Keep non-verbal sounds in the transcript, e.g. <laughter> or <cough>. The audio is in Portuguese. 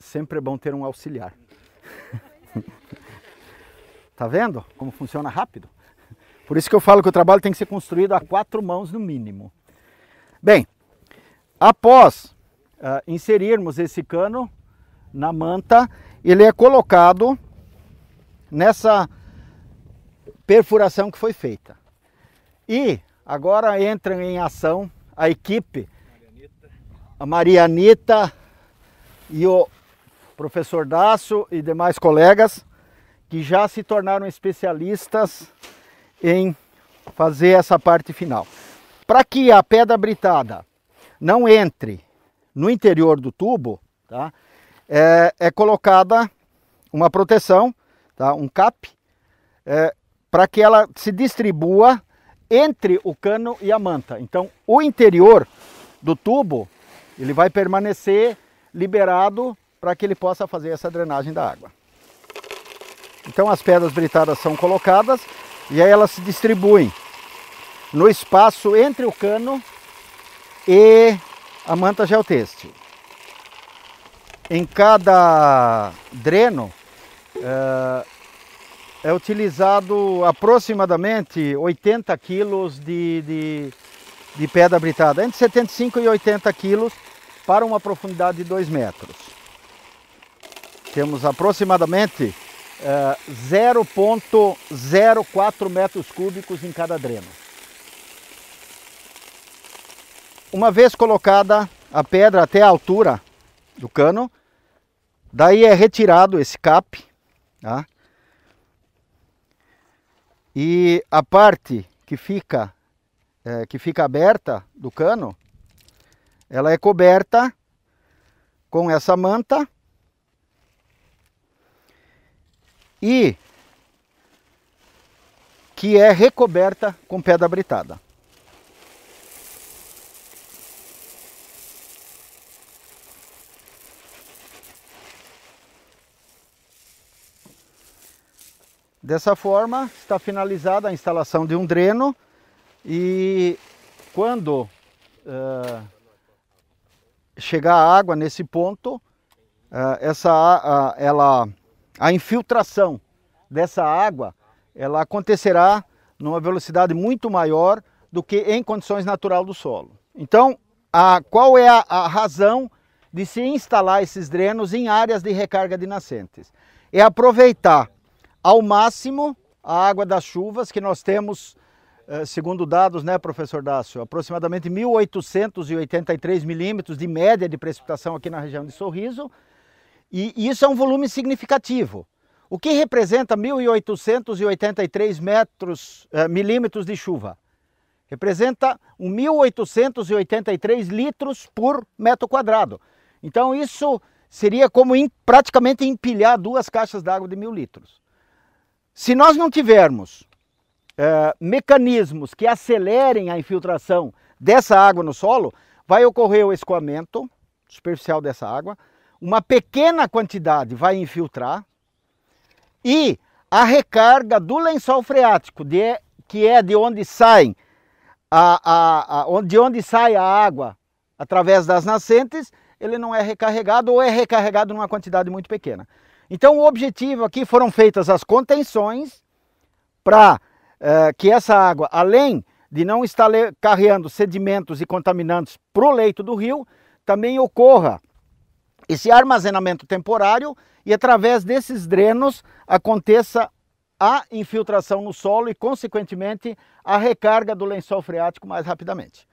sempre é bom ter um auxiliar. <laughs> tá vendo como funciona rápido? Por isso que eu falo que o trabalho tem que ser construído a quatro mãos no mínimo. Bem, após uh, inserirmos esse cano na manta, ele é colocado nessa perfuração que foi feita. E agora entra em ação a equipe, a Marianita e o professor Daço e demais colegas que já se tornaram especialistas em fazer essa parte final. Para que a pedra britada não entre no interior do tubo, tá? é, é colocada uma proteção, tá? um cap, é, para que ela se distribua entre o cano e a manta. Então, o interior do tubo ele vai permanecer liberado para que ele possa fazer essa drenagem da água. Então as pedras britadas são colocadas e aí elas se distribuem no espaço entre o cano e a manta geotêxtil. Em cada dreno é, é utilizado aproximadamente 80 quilos de, de, de pedra britada, entre 75 e 80 quilos para uma profundidade de 2 metros. Temos aproximadamente é, eh, 0,04 metros cúbicos em cada dreno. Uma vez colocada a pedra até a altura do cano, daí é retirado esse cap, tá? E a parte que fica, é, que fica aberta do cano, ela é coberta com essa manta e que é recoberta com pedra britada. Dessa forma, está finalizada a instalação de um dreno e quando uh, chegar a água nesse ponto, uh, essa uh, ela a infiltração dessa água ela acontecerá numa velocidade muito maior do que em condições naturais do solo. Então, a, qual é a, a razão de se instalar esses drenos em áreas de recarga de nascentes? É aproveitar ao máximo a água das chuvas que nós temos, eh, segundo dados, né, professor Dácio, aproximadamente 1.883 milímetros de média de precipitação aqui na região de Sorriso, e, isso é um volume significativo, o que representa 1.883 metros, eh, milímetros de chuva. Representa 1.883 litros por metro quadrado. Então isso seria como em, praticamente empilhar duas caixas d'água de mil litros. Se nós não tivermos eh, mecanismos que acelerem a infiltração dessa água no solo, vai ocorrer o escoamento superficial dessa água, uma pequena quantidade vai infiltrar e a recarga do lençol freático, de, que é de onde sai a, a, a, de onde sai a água através das nascentes, ele não é recarregado ou é recarregado numa quantidade muito pequena. Então o objetivo aqui foram feitas as contenções para eh, que essa água, além de não estar carregando sedimentos e contaminantes para o leito do rio, também ocorra esse armazenamento temporário e através desses drenos aconteça a infiltração no solo e, consequentemente, a recarga do lençol freático mais rapidamente.